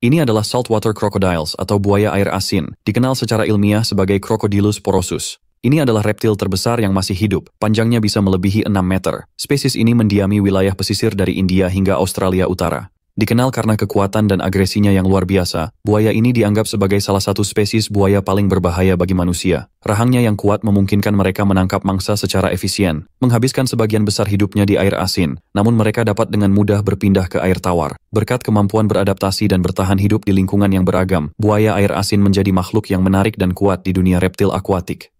Ini adalah saltwater crocodiles atau buaya air asin, dikenal secara ilmiah sebagai Crocodilus porosus. Ini adalah reptil terbesar yang masih hidup, panjangnya bisa melebihi 6 meter. Spesies ini mendiami wilayah pesisir dari India hingga Australia Utara. Dikenal karena kekuatan dan agresinya yang luar biasa, buaya ini dianggap sebagai salah satu spesies buaya paling berbahaya bagi manusia. Rahangnya yang kuat memungkinkan mereka menangkap mangsa secara efisien, menghabiskan sebagian besar hidupnya di air asin, namun mereka dapat dengan mudah berpindah ke air tawar. Berkat kemampuan beradaptasi dan bertahan hidup di lingkungan yang beragam, buaya air asin menjadi makhluk yang menarik dan kuat di dunia reptil akuatik.